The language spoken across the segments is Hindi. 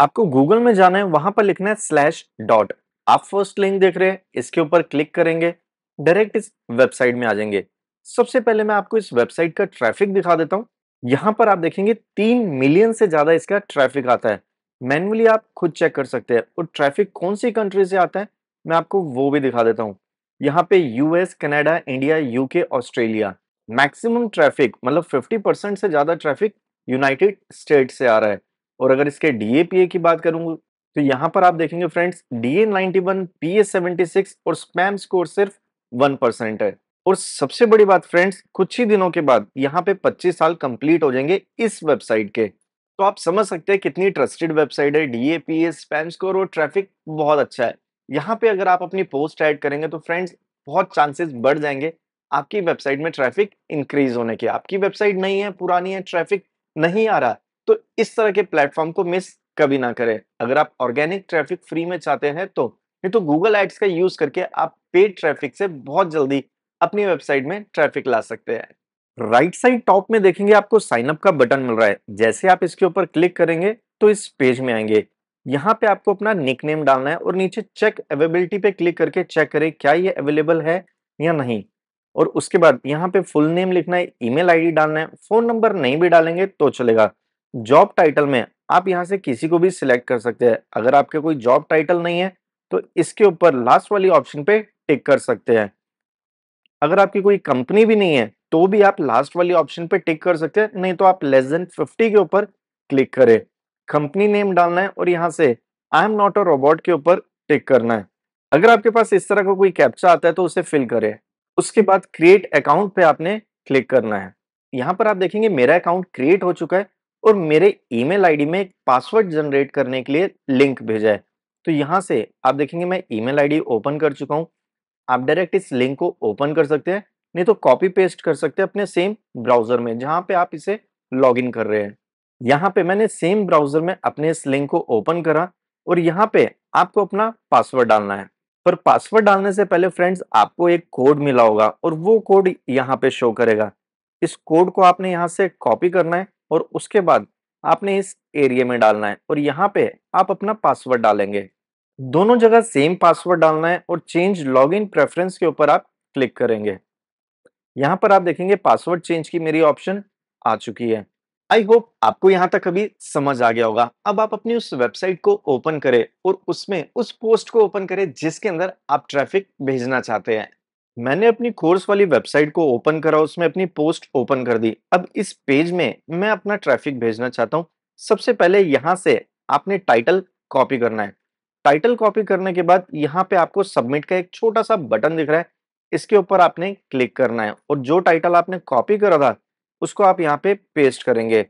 आपको गूगल में जाना है वहां पर लिखना है स्लैश डॉट आप फर्स्ट लिंक देख रहे हैं इसके ऊपर क्लिक करेंगे डायरेक्ट इस वेबसाइट में आ जाएंगे सबसे पहले मैं आपको इस वेबसाइट का ट्रैफिक दिखा देता हूँ यहां पर आप देखेंगे तीन मिलियन से ज़्यादा इसका ट्रैफिक आता है मैनुअली आप खुद चेक कर सकते हैं और ट्रैफिक कौन सी कंट्री से आता है मैं आपको वो भी दिखा देता हूँ यहाँ पे US Canada India UK Australia maximum traffic मतलब 50 परसेंट से ज़्यादा ट्रैफिक यूनाइटेड स्टेट से आ रहा है और अगर इसके डीएपीए की बात करूंगा तो यहाँ पर आप देखेंगे फ्रेंड्स डीए 91, पीए और स्पैम स्कोर सिर्फ वन परसेंट है और सबसे बड़ी बात फ्रेंड्स कुछ ही दिनों के बाद यहाँ पे 25 साल कंप्लीट हो जाएंगे इस वेबसाइट के तो आप समझ सकते हैं कितनी ट्रस्टेड वेबसाइट है डीए पीए स्पैम स्कोर और ट्रैफिक बहुत अच्छा है यहाँ पे अगर आप अपनी पोस्ट ऐड करेंगे तो फ्रेंड्स बहुत चांसेस बढ़ जाएंगे आपकी वेबसाइट में ट्रैफिक इंक्रीज होने के आपकी वेबसाइट नहीं है पुरानी है ट्रैफिक नहीं आ रहा तो इस तरह के प्लेटफॉर्म को मिस कभी ना करें अगर आप ऑर्गेनिक ट्रैफिक फ्री में चाहते हैं तो नहीं तो गूगल एड्स का यूज करके आप पेड ट्रैफिक से बहुत जल्दी अपनी वेबसाइट में ट्रैफिक ला सकते हैं राइट साइड टॉप में देखेंगे आपको साइन अप का बटन मिल रहा है जैसे आप इसके ऊपर क्लिक करेंगे तो इस पेज में आएंगे यहाँ पे आपको अपना निकनेम डालना है और नीचे चेक अवेलेबिलिटी पे क्लिक करके चेक करें क्या ये अवेलेबल है या नहीं और उसके बाद यहाँ पे फुल नेम लिखना है ईमेल आईडी डालना है फोन नंबर नहीं भी डालेंगे तो चलेगा जॉब टाइटल में आप यहां से किसी को भी सिलेक्ट कर सकते हैं अगर आपके कोई जॉब टाइटल नहीं है तो इसके ऊपर लास्ट वाली ऑप्शन पे टिक कर सकते हैं अगर आपकी कोई कंपनी भी नहीं है तो भी आप लास्ट वाली ऑप्शन पे टिक कर सकते हैं नहीं तो आप लेस देन फिफ्टी के ऊपर क्लिक करें कंपनी नेम डालना है और यहाँ से I am not a robot के ऊपर टिक करना है अगर आपके पास इस तरह का को कोई कैप्चा आता है तो उसे फिल करें उसके बाद क्रिएट अकाउंट पे आपने क्लिक करना है यहाँ पर आप देखेंगे मेरा अकाउंट क्रिएट हो चुका है और मेरे ईमेल आईडी में एक पासवर्ड जनरेट करने के लिए लिंक भेजा है तो यहाँ से आप देखेंगे मैं ईमेल आईडी ओपन कर चुका हूँ आप डायरेक्ट इस लिंक को ओपन कर सकते हैं नहीं तो कॉपी पेस्ट कर सकते हैं अपने सेम ब्राउजर में जहाँ पे आप इसे लॉगिन कर रहे हैं यहाँ पे मैंने सेम ब्राउजर में अपने इस लिंक को ओपन करा और यहाँ पे आपको अपना पासवर्ड डालना है पर पासवर्ड डालने से पहले फ्रेंड्स आपको एक कोड मिला होगा और वो कोड यहाँ पे शो करेगा इस कोड को आपने यहाँ से कॉपी करना है और उसके बाद आपने इस एरिया में डालना है और यहाँ पे आप अपना पासवर्ड डालेंगे दोनों जगह सेम पासवर्ड डालना है और चेंज लॉग इन प्रेफरेंस के ऊपर आप क्लिक करेंगे यहाँ पर आप देखेंगे पासवर्ड चेंज की मेरी ऑप्शन आ चुकी है आई होप आपको यहाँ तक अभी समझ आ गया होगा अब आप अपनी उस वेबसाइट को ओपन करें और उसमें उस पोस्ट को ओपन करें जिसके अंदर आप ट्रैफिक भेजना चाहते हैं मैंने अपनी कोर्स वाली वेबसाइट को ओपन करा उसमें अपनी पोस्ट ओपन कर दी अब इस पेज में मैं अपना ट्रैफिक भेजना चाहता हूँ सबसे पहले यहाँ से आपने टाइटल कॉपी करना है टाइटल कॉपी करने के बाद यहाँ पे आपको सबमिट का एक छोटा सा बटन दिख रहा है इसके ऊपर आपने क्लिक करना है और जो टाइटल आपने कॉपी करा था उसको आप यहाँ पे पेस्ट करेंगे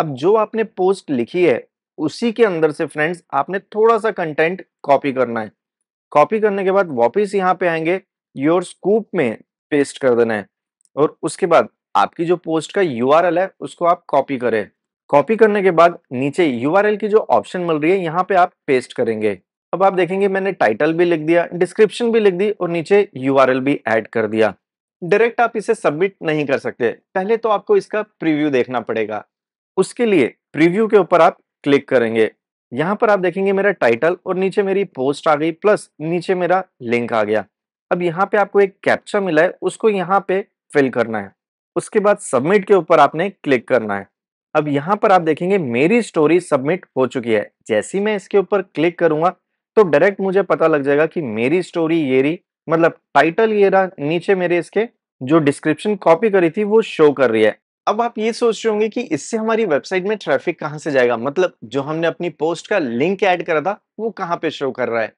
अब जो आपने पोस्ट लिखी है उसी के अंदर से फ्रेंड्स आपने थोड़ा सा कंटेंट कॉपी करना है कॉपी करने के बाद वापस यहाँ पे आएंगे योर स्कूप में पेस्ट कर देना है और उसके बाद आपकी जो पोस्ट का यू है उसको आप कॉपी करें कॉपी करने के बाद नीचे यू की जो ऑप्शन मिल रही है यहाँ पे आप पेस्ट करेंगे अब आप देखेंगे मैंने टाइटल भी लिख दिया डिस्क्रिप्शन भी लिख दी और नीचे यू भी ऐड कर दिया डायरेक्ट आप इसे सबमिट नहीं कर सकते पहले तो आपको इसका प्रीव्यू देखना पड़ेगा उसके लिए प्रीव्यू के ऊपर आप क्लिक करेंगे यहाँ पर आप देखेंगे मेरा टाइटल और नीचे मेरी पोस्ट आ गई प्लस नीचे मेरा लिंक आ गया अब यहाँ पे आपको एक कैप्चा मिला है उसको यहाँ पे फिल करना है उसके बाद सबमिट के ऊपर आपने क्लिक करना है अब यहाँ पर आप देखेंगे मेरी स्टोरी सबमिट हो चुकी है जैसे ही मैं इसके ऊपर क्लिक करूंगा तो डायरेक्ट मुझे पता लग जाएगा कि मेरी स्टोरी ये रही मतलब टाइटल ये रहा नीचे मेरे इसके जो डिस्क्रिप्शन कॉपी करी थी वो शो कर रही है अब आप ये सोच रहे होंगे कि इससे हमारी वेबसाइट में ट्रैफिक कहाँ से जाएगा मतलब जो हमने अपनी पोस्ट का लिंक ऐड करा था वो कहाँ पे शो कर रहा है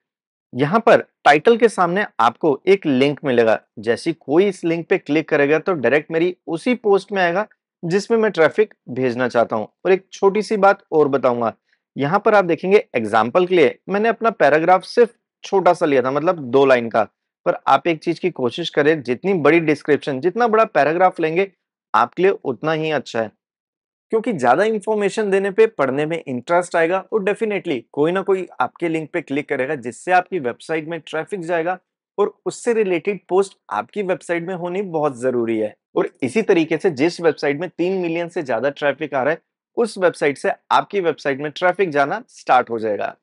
यहाँ पर टाइटल के सामने आपको एक लिंक मिलेगा जैसी कोई इस लिंक पे क्लिक करेगा तो डायरेक्ट मेरी उसी पोस्ट में आएगा जिसमें मैं ट्रैफिक भेजना चाहता हूँ और एक छोटी सी बात और बताऊंगा यहाँ पर आप देखेंगे एग्जाम्पल के लिए मैंने अपना पैराग्राफ सिर्फ छोटा सा लिया था मतलब दो लाइन का पर आप एक चीज की कोशिश करें जितनी बड़ी डिस्क्रिप्शन जितना बड़ा पैराग्राफ लेंगे आपके लिए उतना ही अच्छा है क्योंकि ज़्यादा इन्फॉर्मेशन देने पे पढ़ने में इंटरेस्ट आएगा और डेफिनेटली कोई ना कोई आपके लिंक पे क्लिक करेगा जिससे आपकी वेबसाइट में ट्रैफिक जाएगा और उससे रिलेटेड पोस्ट आपकी वेबसाइट में होनी बहुत ज़रूरी है और इसी तरीके से जिस वेबसाइट में तीन मिलियन से ज़्यादा ट्रैफिक आ रहा है उस वेबसाइट से आपकी वेबसाइट में ट्रैफिक जाना स्टार्ट हो जाएगा